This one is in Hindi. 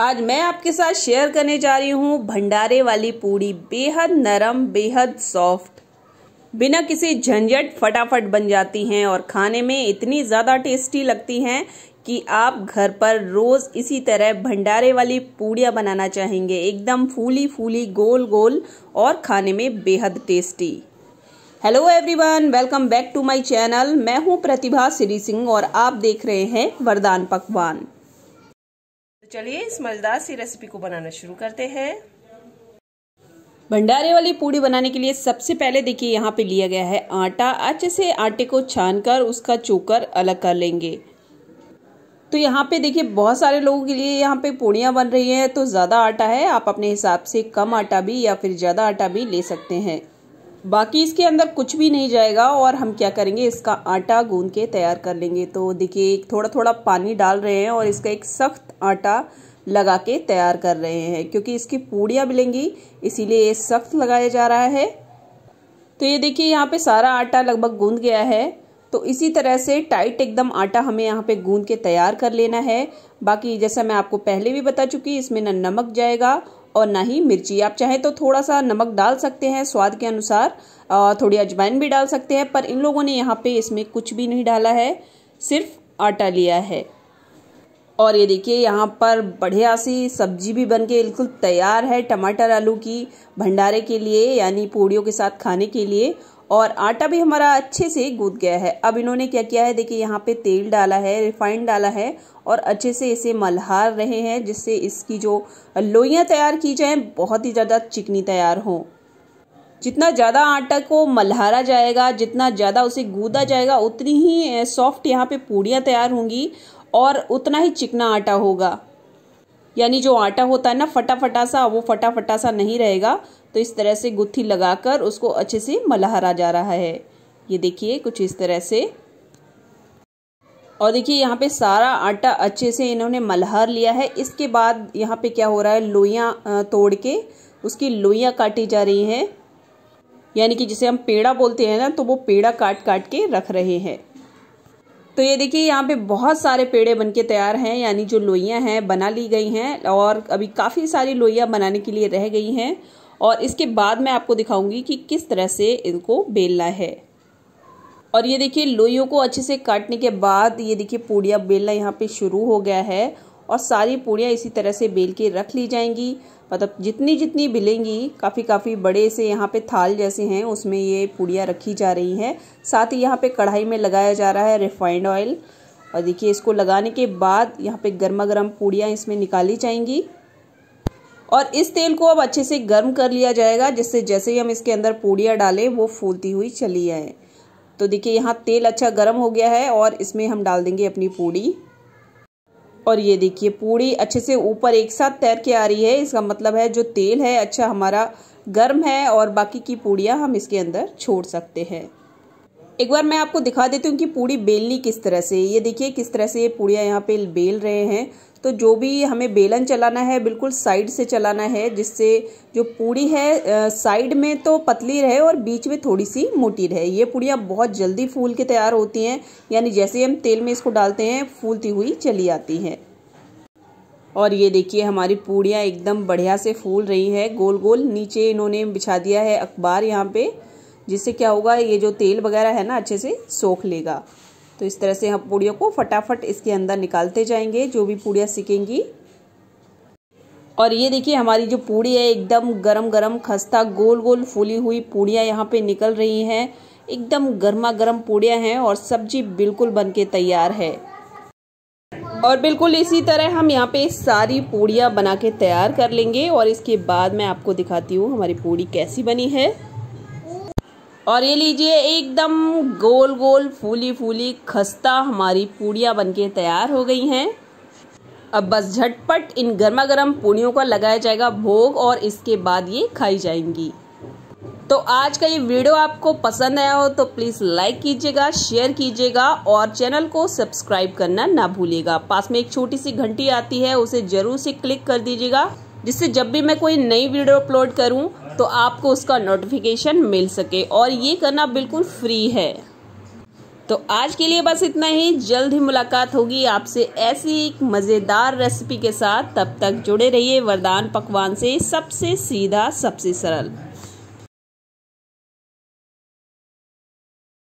आज मैं आपके साथ शेयर करने जा रही हूँ भंडारे वाली पूड़ी बेहद नरम बेहद सॉफ्ट बिना किसी झंझट फटाफट बन जाती हैं और खाने में इतनी ज़्यादा टेस्टी लगती हैं कि आप घर पर रोज़ इसी तरह भंडारे वाली पूड़ियाँ बनाना चाहेंगे एकदम फूली फूली गोल गोल और खाने में बेहद tasty hello everyone welcome back to my channel मैं हूं प्रतिभा श्री सिंह और आप देख रहे हैं वरदान पकवान तो चलिए इस मज़ेदार सी रेसिपी को बनाना शुरू करते हैं भंडारे वाली पूड़ी बनाने के लिए सबसे पहले देखिए यहाँ पे लिया गया है आटा अच्छे से आटे को छानकर उसका चोकर अलग कर लेंगे तो यहाँ पे देखिए बहुत सारे लोगों के लिए यहाँ पे पूड़ियाँ बन रही है तो ज़्यादा आटा है आप अपने हिसाब से कम आटा भी या फिर ज़्यादा आटा भी ले सकते हैं बाकी इसके अंदर कुछ भी नहीं जाएगा और हम क्या करेंगे इसका आटा गूंद के तैयार कर लेंगे तो देखिए थोड़ा थोड़ा पानी डाल रहे हैं और इसका एक सख्त आटा लगा के तैयार कर रहे हैं क्योंकि इसकी पूड़ियाँ मिलेंगी इसीलिए ये सख्त लगाया जा रहा है तो ये देखिए यहाँ पे सारा आटा लगभग गूंद गया है तो इसी तरह से टाइट एकदम आटा हमें यहाँ पे गूंद के तैयार कर लेना है बाकी जैसा मैं आपको पहले भी बता चुकी इसमें ना नमक जाएगा और ना ही मिर्ची आप चाहे तो थोड़ा सा नमक डाल सकते हैं स्वाद के अनुसार थोड़ी अजवाइन भी डाल सकते हैं पर इन लोगों ने यहाँ पे इसमें कुछ भी नहीं डाला है सिर्फ आटा लिया है और ये देखिए यहाँ पर बढ़िया सी सब्जी भी बन के बिल्कुल तैयार है टमाटर आलू की भंडारे के लिए यानी पूड़ियों के साथ खाने के लिए और आटा भी हमारा अच्छे से गूद गया है अब इन्होंने क्या किया है देखिए यहाँ पे तेल डाला है रिफाइंड डाला है और अच्छे से इसे मल्हार रहे हैं जिससे इसकी जो लोइयाँ तैयार की जाएँ बहुत ही ज़्यादा चिकनी तैयार हों जितना ज़्यादा आटा को मल्हारा जाएगा जितना ज़्यादा उसे गूदा जाएगा उतनी ही सॉफ्ट यहाँ पे पूड़ियाँ तैयार होंगी और उतना ही चिकना आटा होगा यानी जो आटा होता है ना फटाफटा सा वो फटाफटा सा नहीं रहेगा तो इस तरह से गुत्थी लगाकर उसको अच्छे से मलहरा जा रहा है ये देखिए कुछ इस तरह से और देखिए यहाँ पे सारा आटा अच्छे से इन्होंने मलहर लिया है इसके बाद यहाँ पे क्या हो रहा है लोइयाँ तोड़ के उसकी लोइयाँ काटी जा रही हैं यानी कि जिसे हम पेड़ा बोलते हैं ना तो वो पेड़ा काट काट के रख रहे हैं तो ये देखिए यहाँ पे बहुत सारे पेड़े बन के तैयार हैं यानी जो लोइयाँ हैं बना ली गई हैं और अभी काफ़ी सारी लोइयाँ बनाने के लिए रह गई हैं और इसके बाद मैं आपको दिखाऊंगी कि किस तरह से इनको बेलना है और ये देखिए लोइयों को अच्छे से काटने के बाद ये देखिए पूड़िया बेलना यहाँ पे शुरू हो गया है और सारी पूड़ियाँ इसी तरह से बेल के रख ली जाएंगी मतलब जितनी जितनी बिलेंगी काफ़ी काफ़ी बड़े से यहाँ पे थाल जैसे हैं उसमें ये पूड़ियाँ रखी जा रही हैं साथ ही यहाँ पे कढ़ाई में लगाया जा रहा है रिफाइंड ऑयल और देखिए इसको लगाने के बाद यहाँ पे गर्मा गर्म पूड़ियाँ इसमें निकाली जाएंगी और इस तेल को अब अच्छे से गर्म कर लिया जाएगा जिससे जैसे ही हम इसके अंदर पूड़ियाँ डालें वो फूलती हुई चली आए तो देखिए यहाँ तेल अच्छा गर्म हो गया है और इसमें हम डाल देंगे अपनी पूड़ी और ये देखिए पूड़ी अच्छे से ऊपर एक साथ तैर के आ रही है इसका मतलब है जो तेल है अच्छा हमारा गर्म है और बाकी की पूड़ियाँ हम इसके अंदर छोड़ सकते हैं एक बार मैं आपको दिखा देती हूँ कि पूड़ी बेलनी किस तरह से ये देखिए किस तरह से ये पूड़ियाँ यहाँ पे बेल रहे हैं तो जो भी हमें बेलन चलाना है बिल्कुल साइड से चलाना है जिससे जो पूड़ी है साइड में तो पतली रहे और बीच में थोड़ी सी मोटी रहे ये पूड़ियाँ बहुत जल्दी फूल के तैयार होती हैं यानी जैसे हम तेल में इसको डालते हैं फूलती हुई चली आती हैं और ये देखिए हमारी पूड़ियाँ एकदम बढ़िया से फूल रही है गोल गोल नीचे इन्होंने बिछा दिया है अखबार यहाँ पे जिससे क्या होगा ये जो तेल वगैरह है ना अच्छे से सोख लेगा तो इस तरह से हम पूड़ियों को फटाफट इसके अंदर निकालते जाएंगे जो भी पूड़ियाँ सीखेंगी और ये देखिए हमारी जो पूड़ी है एकदम गरम गरम खस्ता गोल गोल फूली हुई पूड़ियाँ यहाँ पे निकल रही हैं एकदम गर्मा गर्म पूड़ियाँ हैं और सब्जी बिल्कुल बनके तैयार है और बिल्कुल इसी तरह हम यहाँ पे सारी पूड़ियाँ बना के तैयार कर लेंगे और इसके बाद मैं आपको दिखाती हूँ हमारी पूड़ी कैसी बनी है और ये लीजिए एकदम गोल गोल फूली फूली खस्ता हमारी पूड़ियाँ बनके तैयार हो गई हैं अब बस झटपट इन गर्मा गर्म पूड़ियों का लगाया जाएगा भोग और इसके बाद ये खाई जाएंगी तो आज का ये वीडियो आपको पसंद आया हो तो प्लीज़ लाइक कीजिएगा शेयर कीजिएगा और चैनल को सब्सक्राइब करना ना भूलिएगा पास में एक छोटी सी घंटी आती है उसे जरूर से क्लिक कर दीजिएगा जिससे जब भी मैं कोई नई वीडियो अपलोड करूँ तो आपको उसका नोटिफिकेशन मिल सके और ये करना बिल्कुल फ्री है तो आज के लिए बस इतना ही जल्द ही मुलाकात होगी आपसे ऐसी एक मज़ेदार रेसिपी के साथ तब तक जुड़े रहिए वरदान पकवान से सबसे सीधा सबसे सरल